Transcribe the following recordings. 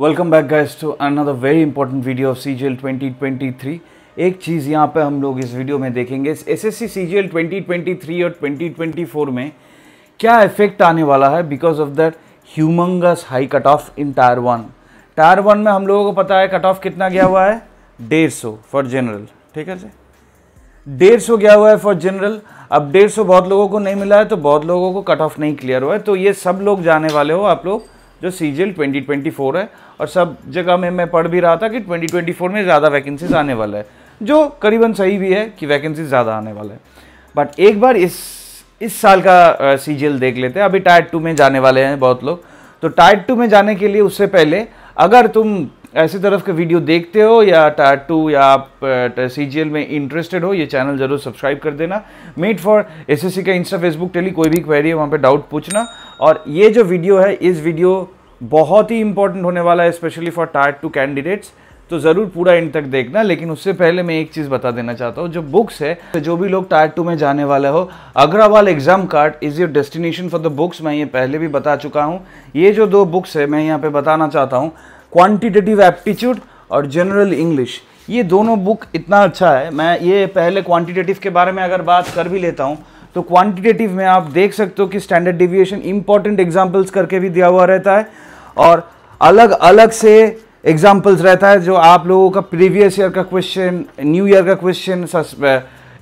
welcome back guys to another very important video of CGL 2023 twenty twenty three एक चीज़ यहाँ पे हम लोग इस वीडियो में देखेंगे S S C twenty twenty three और ट्वेंटी ट्वेंटी फोर में क्या इफेक्ट आने वाला है because of that humongous high cut off in tier one tier one में हम लोगों को पता है कट ऑफ कितना गया हुआ है डेढ़ सौ फॉर जनरल ठीक है डेढ़ सौ गया हुआ है फॉर जनरल अब डेढ़ सौ बहुत लोगों को नहीं मिला है तो बहुत लोगों को कट ऑफ नहीं क्लियर हुआ है तो ये सब लोग जाने वाले हो आप लोग जो C G twenty twenty four है और सब जगह में मैं पढ़ भी रहा था कि ट्वेंटी ट्वेंटी फोर में ज़्यादा वैकेंसीज आने वाला है जो करीबन सही भी है कि वैकेंसी ज़्यादा आने वाला है बट एक बार इस इस साल का सी uh, देख लेते हैं अभी टायर टू में जाने वाले हैं बहुत लोग तो टायर टू में जाने के लिए उससे पहले अगर तुम ऐसी तरफ के वीडियो देखते हो या टायर टू या आप सी uh, में इंटरेस्टेड हो ये चैनल ज़रूर सब्सक्राइब कर देना made for S S C का इंस्टा फेसबुक टेली कोई भी क्वेरी है वहाँ पर डाउट पूछना और ये जो वीडियो है इस वीडियो बहुत ही इंपॉर्टेंट होने वाला है specially for tier two candidates तो ज़रूर पूरा इंड तक देखना लेकिन उससे पहले मैं एक चीज़ बता देना चाहता हूँ जो बुक्स है जो भी लोग टायर टू में जाने वाले हो Agrawal exam card is your destination for the books मैं ये पहले भी बता चुका हूँ ये जो दो बुक्स है मैं यहाँ पे बताना चाहता हूँ क्वान्टिटेटिव एप्टीट्यूड और जनरल इंग्लिश ये दोनों बुक इतना अच्छा है मैं ये पहले क्वान्टिटेटिव के बारे में अगर बात कर भी लेता हूँ तो क्वांटिटेटिव में आप देख सकते हो कि स्टैंडर्ड डिविएशन इंपॉर्टेंट एग्जाम्पल्स करके भी दिया हुआ रहता है और अलग अलग से एग्जाम्पल्स रहता है जो आप लोगों का प्रीवियस ईयर का क्वेश्चन न्यू ईयर का क्वेश्चन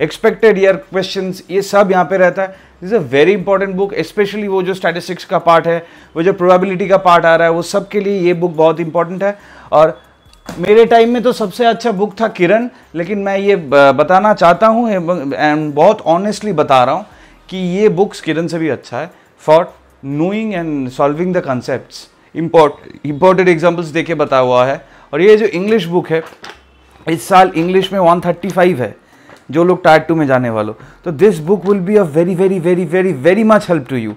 एक्सपेक्टेड ईयर क्वेश्चन ये सब यहाँ पे रहता है this a very important book specially वो जो स्टैटिस्टिक्स का पार्ट है वो जो प्रोबेबिलिटी का पार्ट आ रहा है वो सब के लिए ये बुक बहुत इंपॉर्टेंट है और मेरे टाइम में तो सबसे अच्छा बुक था किरण लेकिन मैं ये बताना चाहता हूँ एंड बहुत ऑनेस्टली बता रहा हूँ कि ये बुक्स किरण से भी अच्छा है for knowing and solving the concepts import imported examples दे के हुआ है और ये जो इंग्लिश बुक है इस साल इंग्लिश में 135 है जो लोग टायर टू में जाने वालों तो this book will be a very very very very very much help to you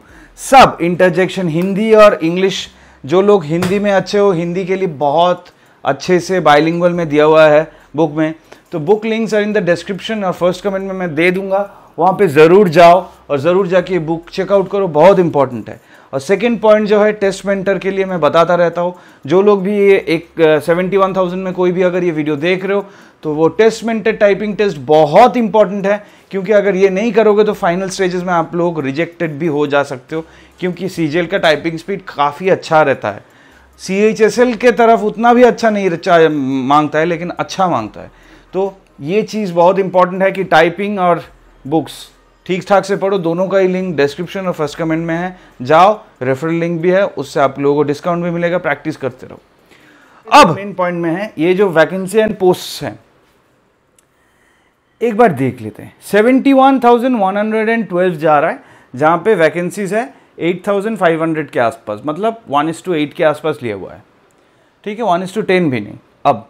सब इंटरजेक्शन हिंदी और इंग्लिश जो लोग हिंदी में अच्छे हो हिंदी के लिए बहुत अच्छे से बाइलिंगल में दिया हुआ है बुक में तो book links are in the description और फर्स्ट कमेंट में मैं दे दूंगा वहाँ पे ज़रूर जाओ और ज़रूर जाके बुक चेकआउट करो बहुत इंपॉर्टेंट है और सेकेंड पॉइंट जो है टेस्ट मेंटर के लिए मैं बताता रहता हूँ जो लोग भी ये एक सेवेंटी वन थाउजेंड में कोई भी अगर ये वीडियो देख रहे हो तो वो टेस्ट मेंटर टाइपिंग टेस्ट बहुत इंपॉर्टेंट है क्योंकि अगर ये नहीं करोगे तो फाइनल स्टेजेस में आप लोग रिजेक्टेड भी हो जा सकते हो क्योंकि सी का टाइपिंग स्पीड काफ़ी अच्छा रहता है सी एच एस एल के तरफ उतना भी अच्छा नहीं रचा मांगता है लेकिन अच्छा मांगता है तो ये चीज़ बहुत इंपॉर्टेंट है कि टाइपिंग और बुक्स ठीक ठाक से पढ़ो दोनों का ही लिंक डिस्क्रिप्शन और फर्स्ट कमेंट में है जाओ रेफरल लिंक भी है उससे आप लोगों को डिस्काउंट भी मिलेगा प्रैक्टिस करते रहो अब मेन पॉइंट में है ये जो वैकेंसी एंड पोस्ट हैं एक बार देख लेते हैं seventy one thousand one hundred and twelve जा रहा है जहां पे वैकेंसीज है एट थाउजेंड फाइव हंड्रेड के आसपास मतलब वन इज टू एट के आसपास लिया हुआ है ठीक है वन इज टू टेन भी नहीं अब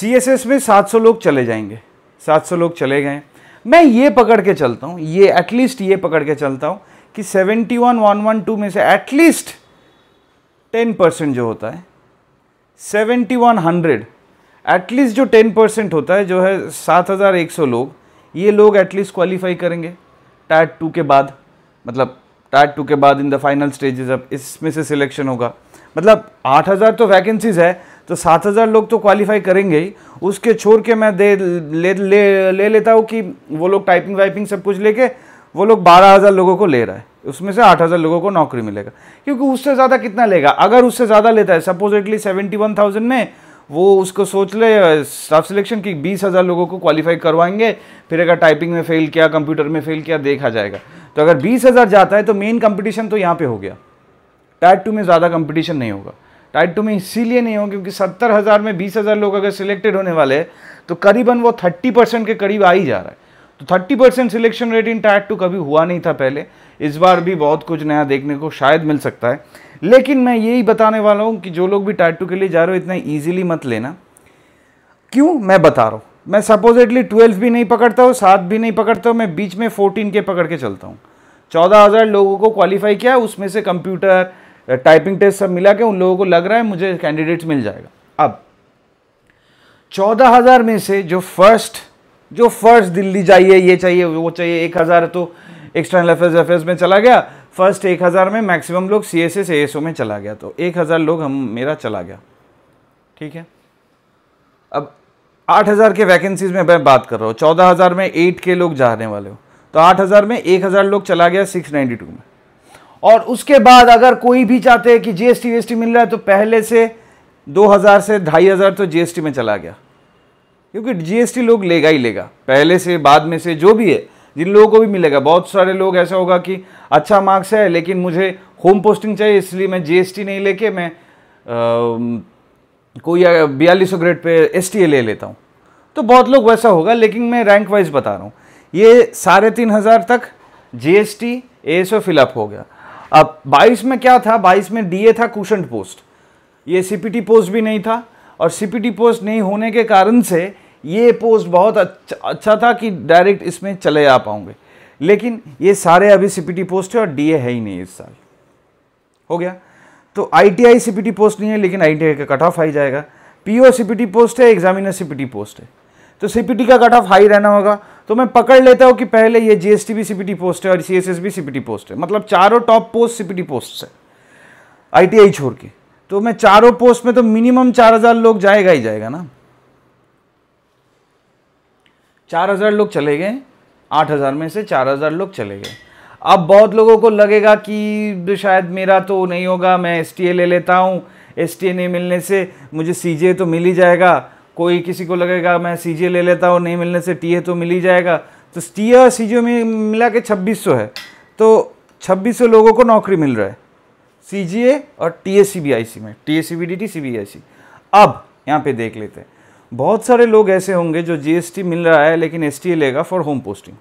सी एस एस में सात सौ लोग चले जाएंगे सात सौ लोग चले गए मैं ये पकड़ के चलता हूँ ये एटलीस्ट ये पकड़ के चलता हूँ कि seventy one one one two में से एटलीस्ट टेन परसेंट जो होता है सेवेंटी वन हंड्रेड एटलीस्ट जो टेन परसेंट होता है जो है सात हज़ार एक सौ लोग ये लोग एटलीस्ट क्वालिफाई करेंगे टायर टू के बाद मतलब टायर टू के बाद इन द फाइनल स्टेजेस अब इसमें से सिलेक्शन होगा मतलब आठ हज़ार तो वैकेंसीज है तो सात हज़ार लोग तो क्वालिफाई करेंगे ही उसके छोड़ के मैं दे ले ले, ले लेता हूँ कि वो लोग टाइपिंग वाइपिंग सब कुछ लेके वो लोग बारह हज़ार लोगों को ले रहा है उसमें से आठ हज़ार लोगों को नौकरी मिलेगा क्योंकि उससे ज़्यादा कितना लेगा अगर उससे ज़्यादा लेता है सपोजिटली सेवेंटी वन थाउजेंड में वो उसको सोच ले स्टाफ सिलेक्शन की बीस हज़ार लोगों को क्वालिफाई करवाएंगे फिर अगर टाइपिंग में फ़ेल किया कंप्यूटर में फ़ेल किया देखा जाएगा तो अगर बीस हज़ार जाता है तो मेन कंपटीशन तो यहाँ पे हो गया टायर टू में ज़्यादा कंपटीशन नहीं होगा टाइट टू में इसीलिए नहीं हो क्योंकि सत्तर हज़ार में बीस हज़ार लोग अगर सिलेक्टेड होने वाले तो करीबन वो थर्टी परसेंट के करीब आ ही जा रहा है तो thirty percent selection rate in tier two कभी हुआ नहीं था पहले इस बार भी बहुत कुछ नया देखने को शायद मिल सकता है लेकिन मैं यही बताने वाला हूँ कि जो लोग भी टाइट टू के लिए जा रहे हो इतना ईजिली मत लेना क्यों मैं बता रहा हूँ मैं सपोजिटली ट्वेल्व भी नहीं पकड़ता हूँ सात भी नहीं पकड़ता हूँ मैं बीच में फोर्टीन के पकड़ के चलता हूँ चौदह हज़ार लोगों को क्वालिफाई किया उसमें से कंप्यूटर टाइपिंग टेस्ट सब मिला के उन लोगों को लग रहा है मुझे कैंडिडेट्स मिल जाएगा अब चौदह हज़ार में से जो फर्स्ट जो फर्स्ट दिल्ली चाहिए ये चाहिए वो चाहिए एक हज़ार तो एक्सटर्नल अफेयर्स अफेयर्स में चला गया फर्स्ट एक हज़ार में मैक्सिमम लोग C S S A S O में चला गया तो एक हज़ार लोग हम मेरा चला गया ठीक है अब आठ हज़ार के वैकेंसीज में मैं बात कर रहा हूँ चौदह हज़ार में एट के लोग जाने वाले हो तो आठ हज़ार में एक हज़ार लोग चला गया सिक्स नाइन्टी टू में और उसके बाद अगर कोई भी चाहते हैं कि जीएसटी वीएसटी मिल रहा है तो पहले से 2000 से ढाई हज़ार तो जीएसटी में चला गया क्योंकि जीएसटी लोग लेगा ही लेगा पहले से बाद में से जो भी है जिन लोगों को भी मिलेगा बहुत सारे लोग ऐसा होगा कि अच्छा मार्क्स है लेकिन मुझे होम पोस्टिंग चाहिए इसलिए मैं जीएसटी नहीं लेके मैं आ, कोई बयालीस सौ ग्रेड पे एस ले, ले लेता हूँ तो बहुत लोग वैसा होगा लेकिन मैं रैंक वाइज बता रहा हूँ ये साढ़े तीन हज़ार तक G S T A S O fill up हो गया अब 22 में क्या था 22 में डीए था कुशंट पोस्ट ये सीपीटी पोस्ट भी नहीं था और सीपीटी पोस्ट नहीं होने के कारण से ये पोस्ट बहुत अच्छा अच्छा था कि डायरेक्ट इसमें चले आ पाऊंगे लेकिन ये सारे अभी सीपीटी पोस्ट है और डीए है ही नहीं इस साल हो गया तो आईटीआई सीपीटी पोस्ट नहीं है लेकिन आईटीआई का कट ऑफ आई जाएगा पीओ सीपीटी पोस्ट है एग्जामिनर सीपीटी पोस्ट है तो सीपीटी का कट ऑफ हाई रहना होगा तो मैं पकड़ लेता हूँ कि पहले ये जीएसटी भी सीपीटी पोस्ट है और सी भी सीपीटी पोस्ट है मतलब चारों टॉप पोस्ट सीपीटी पोस्ट है आई टी आई छोड़ के तो मैं चारों पोस्ट में तो मिनिमम चार हजार लोग जाएगा ही जाएगा ना चार हजार लोग चले गए आठ हजार में से चार हजार लोग चले गए अब बहुत लोगों को लगेगा कि शायद मेरा तो नहीं होगा मैं एस ले लेता हूँ एस नहीं मिलने से मुझे सी तो मिल ही जाएगा कोई किसी को लगेगा मैं सी ले लेता हूँ नहीं मिलने से टी तो मिल ही जाएगा तो टी और सी में मिला के छब्बीस है तो छब्बीस लोगों को नौकरी मिल रहा है सी और टी एस में टी एस सी अब यहाँ पे देख लेते हैं बहुत सारे लोग ऐसे होंगे जो जीएसटी मिल रहा है लेकिन एस लेगा फॉर होम पोस्टिंग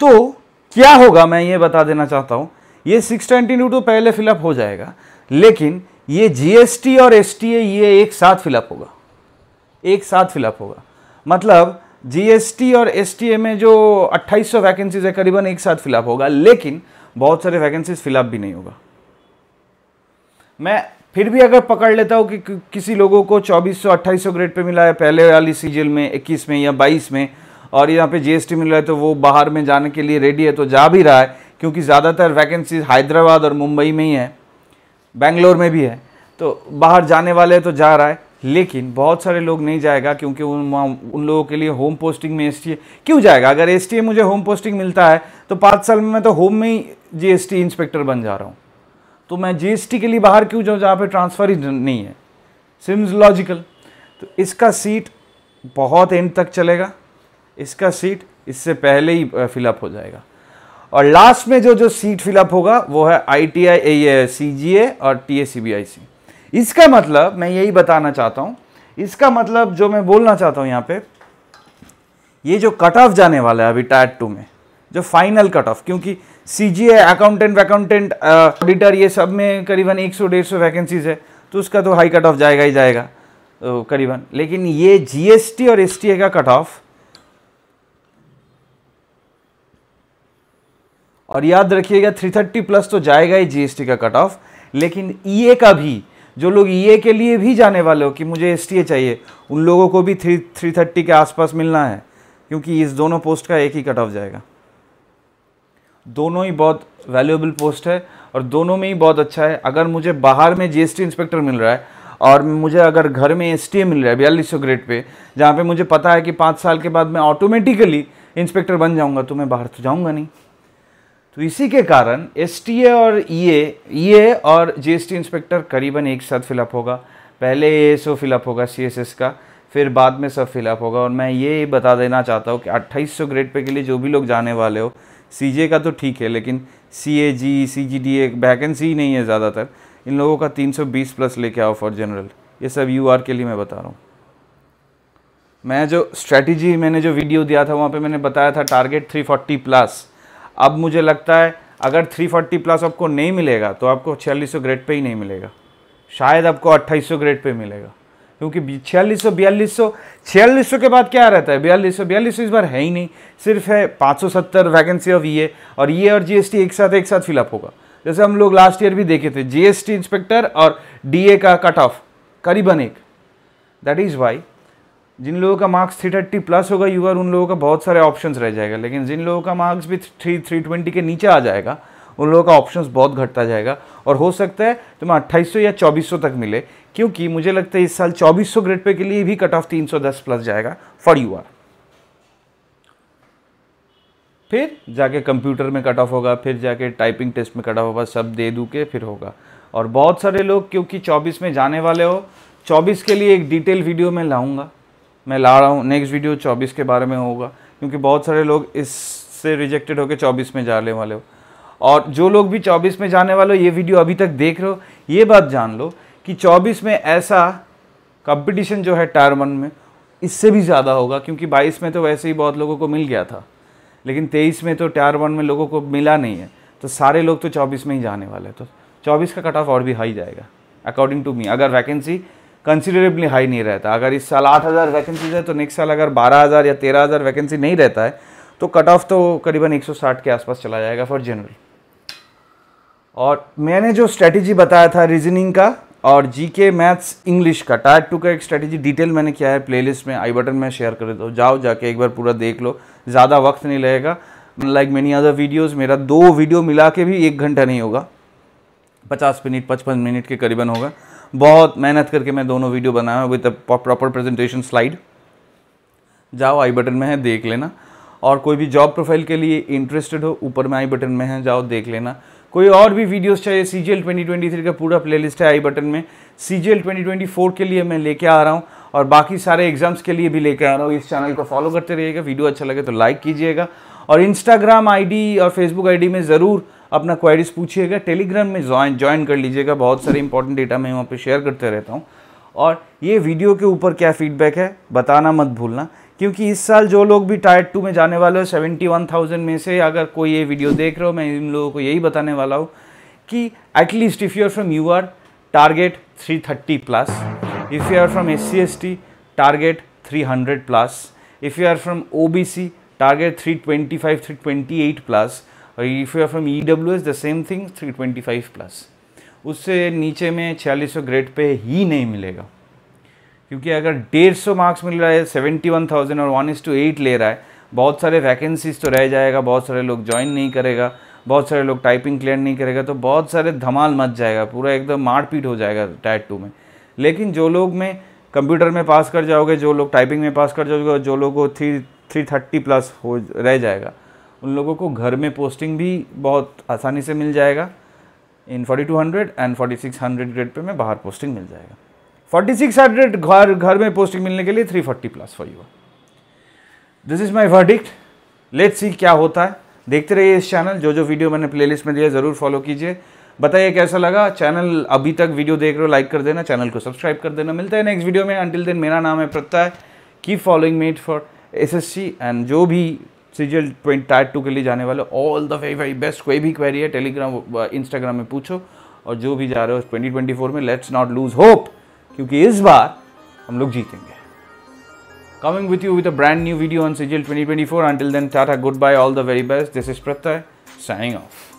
तो क्या होगा मैं ये बता देना चाहता हूँ ये सिक्स ट्वेंटी टू तो पहले फिलअप हो जाएगा लेकिन ये जीएसटी और एसटीए ये एक साथ फिलअप होगा एक साथ फिलअप होगा मतलब जीएसटी और एसटीए में जो 2800 वैकेंसीज है करीबन एक साथ फिलअप होगा लेकिन बहुत सारे वैकेंसीज फिलअप भी नहीं होगा मैं फिर भी अगर पकड़ लेता हूँ कि किसी लोगों को 2400 2800 ग्रेड पे मिला है पहले वाली सीजल में 21 में या 22 में और यहाँ पे जीएसटी मिल रहा है तो वो बाहर में जाने के लिए रेडी है तो जा भी रहा है क्योंकि ज़्यादातर वैकेंसीज हैदराबाद और मुंबई में ही है बेंगलोर में भी है तो बाहर जाने वाले तो जा रहा है लेकिन बहुत सारे लोग नहीं जाएगा क्योंकि उन उन लोगों के लिए होम पोस्टिंग में एस क्यों जाएगा अगर एस मुझे होम पोस्टिंग मिलता है तो पाँच साल में मैं तो होम में ही जी इंस्पेक्टर बन जा रहा हूँ तो मैं जी के लिए बाहर क्यों जाऊँ जहाँ पर ट्रांसफ़र ही नहीं है सिम्स लॉजिकल तो इसका सीट बहुत एंड तक चलेगा इसका सीट इससे पहले ही फिलअप हो जाएगा और लास्ट में जो जो सीट फिलअप होगा वो है आई टी आई सी जी ए और T A C B I सी इसका मतलब मैं यही बताना चाहता हूँ इसका मतलब जो मैं बोलना चाहता हूँ यहाँ पे ये जो कट ऑफ जाने वाला है अभी टायर टू में जो फाइनल कट ऑफ क्योंकि सी जी ए अकाउंटेंट वैकाउंटेंट ऑडिटर ये सब में करीबन एक सौ डेढ़ सौ वैकेंसीज है तो उसका तो हाई कट ऑफ जाएगा ही जाएगा तो करीबन लेकिन ये टी और ए का कट ऑफ और याद रखिएगा 330 प्लस तो जाएगा ही जीएसटी का कट ऑफ लेकिन ईए e का भी जो लोग ईए e के लिए भी जाने वाले हो कि मुझे एस चाहिए उन लोगों को भी थ्री थ्री थर्टी के आसपास मिलना है क्योंकि इस दोनों पोस्ट का एक ही कट ऑफ जाएगा दोनों ही बहुत वैल्यूएबल पोस्ट है और दोनों में ही बहुत अच्छा है अगर मुझे बाहर में जीएसटी इंस्पेक्टर मिल रहा है और मुझे अगर घर में एस मिल रहा है बयालीस सौ ग्रेड पे जहाँ पे मुझे पता है कि पाँच साल के बाद मैं ऑटोमेटिकली इंस्पेक्टर बन जाऊँगा तो मैं बाहर तो जाऊँगा नहीं तो इसी के कारण एस और ई e ए e और टी इंस्पेक्टर करीबन एक साथ फिलअप होगा पहले ए एस फिलअप होगा एस का फिर बाद में सब फिलअप होगा और मैं ये बता देना चाहता हूँ कि 2800 ग्रेड पे के लिए जो भी लोग जाने वाले हो जे का तो ठीक है लेकिन सी ए जी सी जी डी ए वैकेंसी ही नहीं है ज़्यादातर इन लोगों का 320 प्लस लेके आओ फॉर जनरल ये सब यू आर के लिए मैं बता रहा हूँ मैं जो स्ट्रैटेजी मैंने जो वीडियो दिया था वहाँ पे मैंने बताया था टारगेट 340 प्लस अब मुझे लगता है अगर 340 प्लस आपको नहीं मिलेगा तो आपको छियालीस ग्रेड पे ही नहीं मिलेगा शायद आपको 2800 ग्रेड पे मिलेगा क्योंकि छियालीस सौ बयालीस सौ छियालीस सौ के बाद क्या रहता है बयालीस सौ बयालीस सौ इस बार है ही नहीं सिर्फ है पाँच सौ सत्तर वैकेंसी ऑफ ये और ये e और जीएसटी एक साथ एक साथ फिलअप होगा जैसे हम लोग लास्ट ईयर भी देखे थे जीएसटी इंस्पेक्टर और डीए का कट ऑफ करीबन एक दैट इज़ वाई जिन लोगों का मार्क्स थ्री थर्टी प्लस होगा यू आर उन लोगों का बहुत सारे ऑप्शंस रह जाएगा लेकिन जिन लोगों का मार्क्स भी थ्री थ्री ट्वेंटी के नीचे आ जाएगा उन लोगों का ऑप्शंस बहुत घटता जाएगा और हो सकता है तुम्हें अट्ठाईस या चौबीस तक मिले क्योंकि मुझे लगता है इस साल चौबीस ग्रेड पे के लिए भी कट ऑफ तीन प्लस जाएगा फॉर यू आर फिर जाके कंप्यूटर में कट ऑफ होगा फिर जाके टाइपिंग टेस्ट में कट ऑफ होगा सब दे दू के फिर होगा और बहुत सारे लोग क्योंकि 24 में जाने वाले हो 24 के लिए एक डिटेल वीडियो मैं लाऊंगा मैं ला रहा हूँ नेक्स्ट वीडियो चौबीस के बारे में होगा क्योंकि बहुत सारे लोग इससे रिजेक्टेड होकर चौबीस में जाने वाले हो और जो लोग भी चौबीस में जाने वाले हो ये वीडियो अभी तक देख रहे हो ये बात जान लो कि चौबीस में ऐसा कंपटीशन जो है टायर वन में इससे भी ज़्यादा होगा क्योंकि बाईस में तो वैसे ही बहुत लोगों को मिल गया था लेकिन तेईस में तो टायर वन में लोगों को मिला नहीं है तो सारे लोग तो चौबीस में ही जाने वाले हैं तो चौबीस का कट ऑफ और भी हाई जाएगा अकॉर्डिंग टू मी अगर वैकेंसी कंसिडरेबली हाई नहीं रहता अगर इस साल आठ हज़ार वैकेंसीज है तो नेक्स्ट साल अगर बारह हज़ार या तेरह हज़ार वैकेंसी नहीं रहता है तो कट ऑफ तो करीबन एक सौ साठ के आसपास चला जाएगा फॉर जनरल और मैंने जो स्ट्रैटेजी बताया था रीजनिंग का और जी के मैथ्स इंग्लिश का टायर टू का एक स्ट्रैटेजी डिटेल मैंने किया है प्लेलिस्ट में आई बटन में शेयर कर दो जाओ जाके एक बार पूरा देख लो ज़्यादा वक्त नहीं लगेगा लाइक मैनी अदर वीडियोज़ मेरा दो वीडियो मिला के भी एक घंटा नहीं होगा पचास मिनट पचपन मिनट के करीबन होगा बहुत मेहनत करके मैं दोनों वीडियो बनाया विद प्रॉपर प्रेजेंटेशन स्लाइड जाओ आई बटन में है देख लेना और कोई भी जॉब प्रोफाइल के लिए इंटरेस्टेड हो ऊपर में आई बटन में है जाओ देख लेना कोई और भी वीडियोस चाहिए C G L twenty twenty three का पूरा प्लेलिस्ट है आई बटन में C G L twenty twenty four के लिए मैं लेके आ रहा हूँ और बाकी सारे एग्जाम्स के लिए भी लेके आ रहा हूँ इस चैनल को फॉलो करते रहिएगा वीडियो अच्छा लगे तो लाइक कीजिएगा और इंस्टाग्राम आईडी और फेसबुक आईडी में ज़रूर अपना क्वारीज पूछिएगा टेलीग्राम में ज्वाइन ज्वाइन कर लीजिएगा बहुत सारे इंपॉर्टेंट डेटा मैं वहाँ पर शेयर करते रहता हूँ और ये वीडियो के ऊपर क्या फीडबैक है बताना मत भूलना क्योंकि इस साल जो लोग भी टायर टू में जाने वाले हो सेवेंटी वन थाउजेंड में से अगर कोई ये वीडियो देख रहे हो मैं इन लोगों को यही बताने वाला हूँ कि at least if you are from U R target three thirty plus if you are from S C S T target three hundred plus if you are from O B C target three twenty five three twenty eight plus और if you are from E W S the same thing three twenty five plus उससे नीचे में छियालीस सौ grade pay ही नहीं मिलेगा क्योंकि अगर डेढ़ सौ मार्क्स मिल रहा है सेवेंटी वन थाउजेंड और वन इज़ टू एट ले रहा है बहुत सारे वैकेंसीज तो रह जाएगा बहुत सारे लोग ज्वाइन नहीं करेगा बहुत सारे लोग टाइपिंग क्लियर नहीं करेगा तो बहुत सारे धमाल मच जाएगा पूरा एकदम मारपीट हो जाएगा टायर टू में लेकिन जो लोग में कंप्यूटर में पास कर जाओगे जो लोग टाइपिंग में पास कर जाओगे जो लोग को थ्री थ्री थर्टी प्लस हो रह जाएगा उन लोगों को घर में पोस्टिंग भी बहुत आसानी से मिल जाएगा इन 4200 एंड 4600 ग्रेड पे में बाहर पोस्टिंग मिल जाएगा 4600 घर घर में पोस्टिंग मिलने के लिए 340 plus for you this is my verdict let's see क्या होता है देखते रहिए इस चैनल जो जो वीडियो मैंने प्लेलिस्ट में दिया ज़रूर फॉलो कीजिए बताइए कैसा लगा चैनल अभी तक वीडियो देख रहे हो लाइक कर देना चैनल को सब्सक्राइब कर देना मिलता है नेक्स्ट वीडियो में अंटिल दिन मेरा नाम है Pratyay keep following made for C and जो भी सीजियल ट्वेंट टायर टू के लिए जाने वाले all the very very best कोई भी क्वेरी है टेलीग्राम इंस्टाग्राम uh, में पूछो और जो भी जा रहे हो ट्वेंटी ट्वेंटी फोर में लेट्स नॉट लूज होप क्योंकि इस बार हम लोग जीतेंगे coming with you with a brand new video on CGL twenty twenty four until then tata goodbye all the very best this is Pratyay signing of